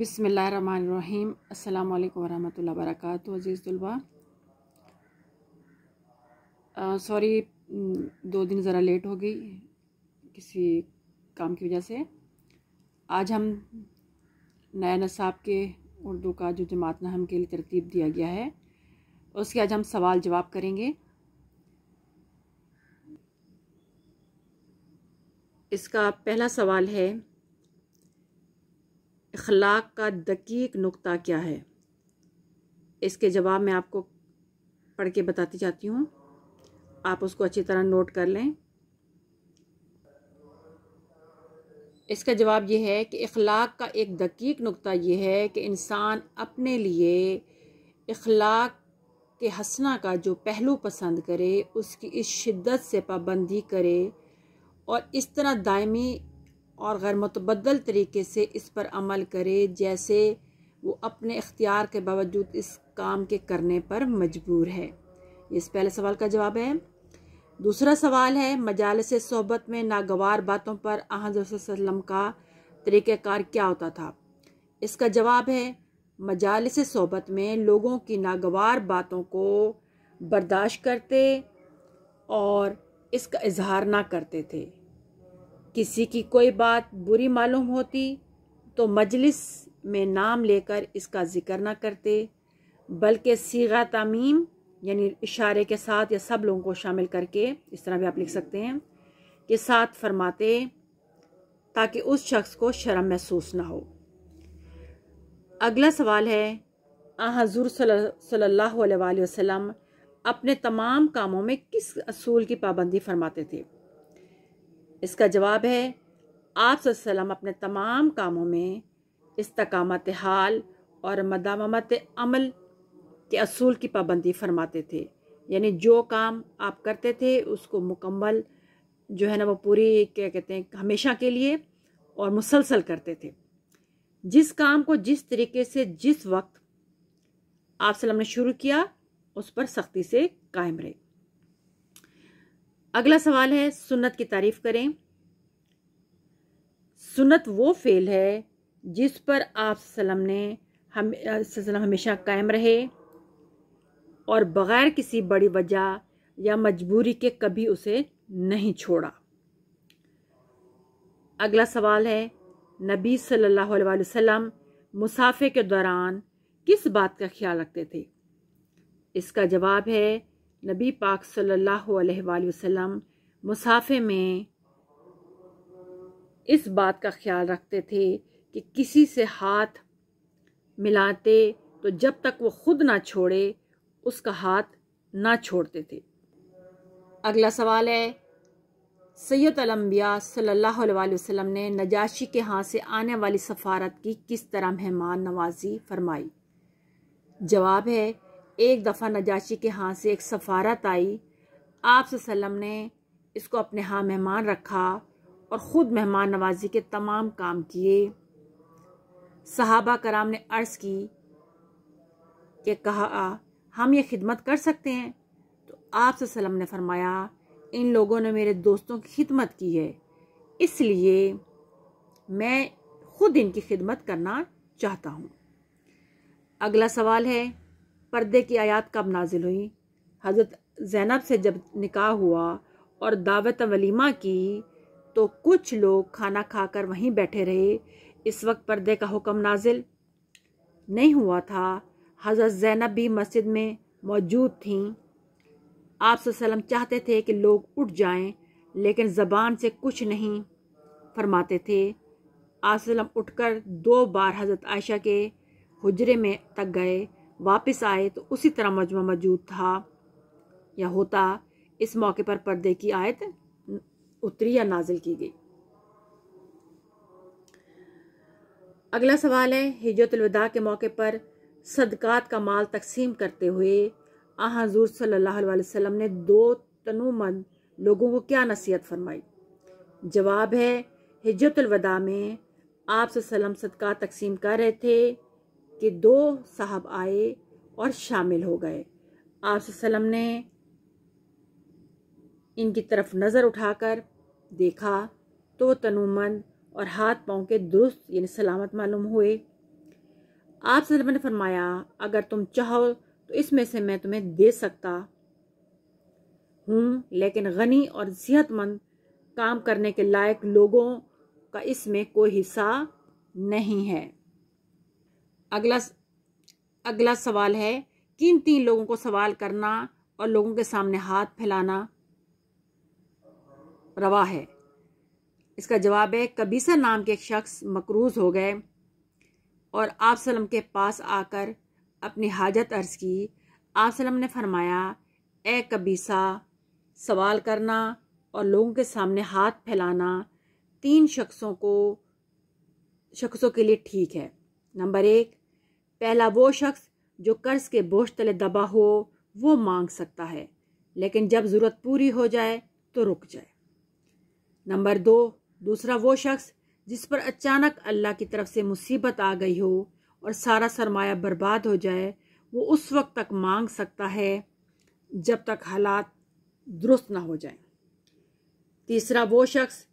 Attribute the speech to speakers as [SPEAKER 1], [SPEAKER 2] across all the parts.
[SPEAKER 1] बिसमीम् अल्लाम वरम वर्क अज़ीज़ तलबा सॉरी दो दिन ज़रा लेट हो गई किसी काम की वजह से आज हम नया नसाब के उर्दू का जो जमात नाम के लिए तरतीब दिया गया है उसके आज हम सवाल जवाब करेंगे इसका पहला सवाल है अखलाक का दकीक नुक्ता क्या है इसके जवाब मैं आपको पढ़ के बताती जाती हूँ आप उसको अच्छी तरह नोट कर लें इसका जवाब यह है कि इखलाक का एक दकीक नुक्ता यह है कि इंसान अपने लिए इखलाक के हंसना का जो पहलू पसंद करे उसकी इस शिद्दत से पाबंदी करे और इस तरह दायमी और गैर मतबदल तरीके से इस पर अमल करे जैसे वो अपने इख्तियार के बावजूद इस काम के करने पर मजबूर है इस पहले सवाल का जवाब है दूसरा सवाल है मजालस सोहबत में नागवार बातों पर आहजम का तरीक़ार क्या होता था इसका जवाब है मजालस सोहबत में लोगों की नागवार बातों को बर्दाश्त करते और इसका इजहार ना करते थे किसी की कोई बात बुरी मालूम होती तो मजलिस में नाम लेकर इसका ज़िक्र ना करते बल्कि सीगा तमीम यानी इशारे के साथ या सब लोगों को शामिल करके इस तरह भी आप लिख सकते हैं के साथ फरमाते ताकि उस शख्स को शर्म महसूस ना हो अगला सवाल है आ हजूर सल्लल्लाहु अलैहि वसल्लम अपने तमाम कामों में किस असूल की पाबंदी फरमाते थे इसका जवाब है आप सल्लम अपने तमाम कामों में इस्तकामत हाल और मदामत अमल के असूल की पाबंदी फरमाते थे यानी जो काम आप करते थे उसको मुकम्मल जो है ना वो पूरी क्या कहते हैं हमेशा के लिए और मुसलसल करते थे जिस काम को जिस तरीके से जिस वक्त आप सल्लम ने शुरू किया उस पर सख्ती से कायम रहे अगला सवाल है सुन्नत की तारीफ करें सुन्नत वो फेल है जिस पर आप सलम ने हम हमेशा कायम रहे और बग़ैर किसी बड़ी वजह या मजबूरी के कभी उसे नहीं छोड़ा अगला सवाल है नबी सल्लल्लाहु अलैहि वसल्लम मुसाफे के दौरान किस बात का ख्याल रखते थे इसका जवाब है नबी पाक सल्लल्लाहु अलैहि वसल्लम मुसाफे में इस बात का ख्याल रखते थे कि किसी से हाथ मिलाते तो जब तक वो खुद ना छोड़े उसका हाथ ना छोड़ते थे अगला सवाल है सैयद अलम्बिया सल्लल्लाहु अलैहि वसल्लम ने नजाशी के हाथ से आने वाली सफारत की किस तरह मेहमान नवाजी फरमाई जवाब है एक दफ़ा नजाशी के हाथ से एक सफारत आई आप सल्लम ने इसको अपने हाँ मेहमान रखा और ख़ुद मेहमान नवाजी के तमाम काम किए सहाबा कराम ने अर्ज़ की कि कहा हम ये खिदमत कर सकते हैं तो आप सल्लम ने फरमाया इन लोगों ने मेरे दोस्तों की खिदमत की है इसलिए मैं ख़ुद इनकी खिदमत करना चाहता हूँ अगला सवाल है पर्दे की आयात कब नाजिल हुई हज़रत जैनब से जब निकाह हुआ और दावत वलीमा की तो कुछ लोग खाना खाकर वहीं बैठे रहे इस वक्त पर्दे का हुक्म नाजिल नहीं हुआ था हज़रत जैनब भी मस्जिद में मौजूद थीं आप चाहते थे कि लोग उठ जाएं, लेकिन ज़बान से कुछ नहीं फरमाते थे आप उठकर दो बार हज़रत आयशा के हजरे में तक गए वापस आए तो उसी तरह मजमा मौजूद था या होता इस मौके पर पर्दे की आयत उतरी या नाजिल की गई अगला सवाल है हिजरतलविदा के मौके पर सदकात का माल तकसीम करते हुए आजूर हजूर सल्लल्लाहु अलैहि वसल्लम ने दो तनुमंद लोगों को क्या नसीहत फरमाई जवाब है हिजरतलविदा में आप सल्लम सदका तकसीम कर रहे थे कि दो साहब आए और शामिल हो गए आप ने इनकी तरफ नज़र उठाकर देखा तो तनुमंद और हाथ पांव के दुरुस्त यानी सलामत मालूम हुए आप ने फरमाया अगर तुम चाहो तो इसमें से मैं तुम्हें दे सकता हूँ लेकिन गनी और सेहतमंद काम करने के लायक लोगों का इसमें कोई हिस्सा नहीं है अगला अगला सवाल है किन तीन लोगों को सवाल करना और लोगों के सामने हाथ फैलाना रवा है इसका जवाब है कबीसा नाम के एक शख्स मकरूज हो गए और आप सलम के पास आकर अपनी हाजत अर्ज की आप सलम ने फरमाया ए कबीसा सवाल करना और लोगों के सामने हाथ फैलाना तीन शख्सों को शख्सों के लिए ठीक है नंबर एक पहला वो शख्स जो कर्ज के बोझ तले दबा हो वो मांग सकता है लेकिन जब ज़रूरत पूरी हो जाए तो रुक जाए नंबर दो दूसरा वो शख्स जिस पर अचानक अल्लाह की तरफ से मुसीबत आ गई हो और सारा सरमाया बर्बाद हो जाए वो उस वक्त तक मांग सकता है जब तक हालात दुरुस्त ना हो जाए तीसरा वो शख्स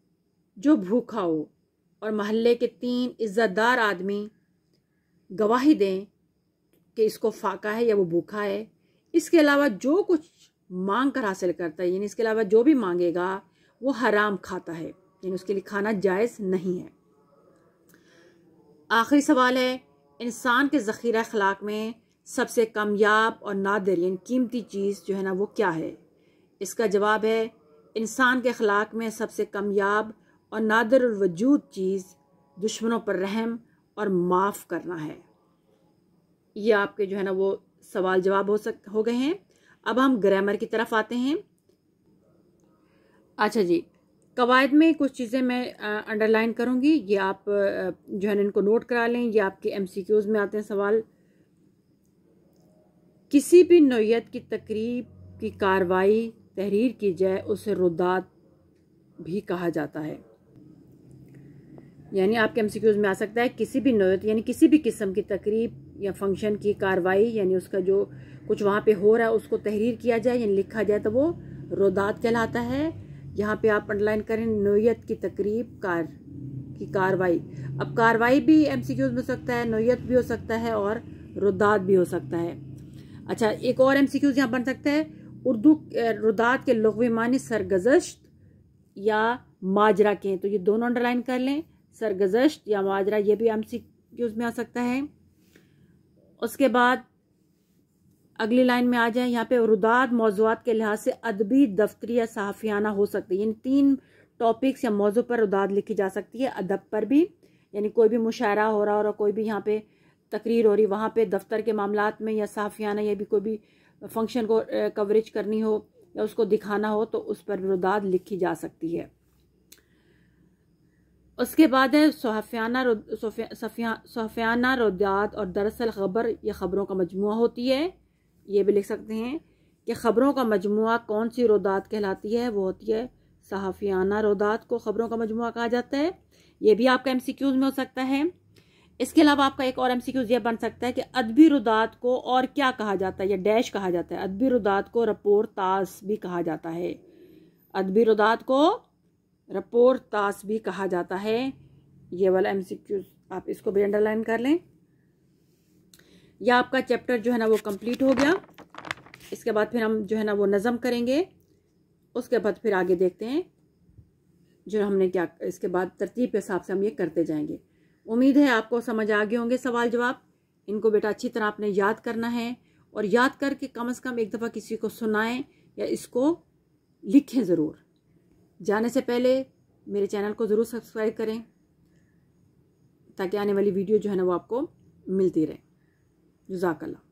[SPEAKER 1] जो भूखा हो और महल्ले के तीन इज़्ज़तदार आदमी गवाही दें कि इसको फाका है या वो भूखा है इसके अलावा जो कुछ मांग कर हासिल करता है यानी इसके अलावा जो भी मांगेगा वो हराम खाता है यानी उसके लिए खाना जायज़ नहीं है आखिरी सवाल है इंसान के ज़ख़ीरा अखलाक में सबसे कामयाब और नादर यानी कीमती चीज़ जो है ना वो क्या है इसका जवाब है इंसान के अखलाक में सबसे कामयाब और नादर वजूद चीज़ दुश्मनों पर रहम और माफ़ करना है ये आपके जो है ना वो सवाल जवाब हो सक हो गए हैं अब हम ग्रामर की तरफ आते हैं अच्छा जी कवायद में कुछ चीज़ें मैं अंडरलाइन करूँगी ये आप जो है ना इनको नोट करा लें ये आपके एम में आते हैं सवाल किसी भी नोयत की तकरीब की कार्रवाई तहरीर की जाए उसे रुदात भी कहा जाता है यानी आपके एम में आ सकता है किसी भी नोयत यानी किसी भी किस्म की तकरीब या फंक्शन की कार्रवाई यानी उसका जो कुछ वहाँ पे हो रहा है उसको तहरीर किया जाए यानी लिखा जाए तो वो रोदात कहलाता है यहाँ पे आप अंडरलाइन करें नोयत की तकरीब कार की कार्रवाई अब कार्रवाई भी एम में हो सकता है नोयत भी हो सकता है और रुदात भी हो सकता है अच्छा एक और एम सी क्यूज़ यहाँ बन सकता है उर्दू रुदात के लगवे मानी सरगजश्त या माजरा के हैं तो ये दोनों अंडरलाइन कर लें सरगजश या माजरा ये भी एम सी में आ सकता है उसके बाद अगली लाइन में आ जाए यहाँ पे रुदाद मौजूद के लिहाज से अदबी दफ्तरी या सहाफ़ियाना हो सकती है यानी तीन टॉपिक्स या मौजू पर रुदाद लिखी जा सकती है अदब पर भी यानी कोई भी मुशायरा हो रहा हो रहा कोई भी यहाँ पे तकरीर हो रही वहाँ पे दफ्तर के मामला में या सहाफ़ियाना या भी कोई भी फंक्शन को कवरेज करनी हो या उसको दिखाना हो तो उस पर रुदाद लिखी जा सकती है उसके बाद है सफ़ियाना सोफियाना रुदयात और दरअसल खबर या ख़बरों का मजमू होती है ये भी लिख सकते हैं कि ख़बरों का मजमू कौन सी रुदात कहलाती है वो होती है सहाफ़ियाना रुदात को ख़बरों का मजमु कहा जाता है ये भी आपका एम सी क्यूज़ में हो सकता है इसके अलावा आपका एक और एम सी क्यूज़ ये बन सकता है कि अदबी रुदात को और क्या कहा जाता है या डैश कहा जाता है अदबी रुदात को रपोर भी कहा जाता है अदबी रुदात को रपोर तास भी कहा जाता है ये वाला एमसीक्यू आप इसको भी अंडरलाइन कर लें या आपका चैप्टर जो है ना वो कंप्लीट हो गया इसके बाद फिर हम जो है ना वो नज़म करेंगे उसके बाद फिर आगे देखते हैं जो हमने क्या इसके बाद तरतीब के हिसाब से हम ये करते जाएंगे उम्मीद है आपको समझ आ गए होंगे सवाल जवाब इनको बेटा अच्छी तरह आपने याद करना है और याद करके कम से कम एक दफ़ा किसी को सुनाएं या इसको लिखें ज़रूर जाने से पहले मेरे चैनल को ज़रूर सब्सक्राइब करें ताकि आने वाली वीडियो जो है ना वो आपको मिलती रहे जजाकल्ला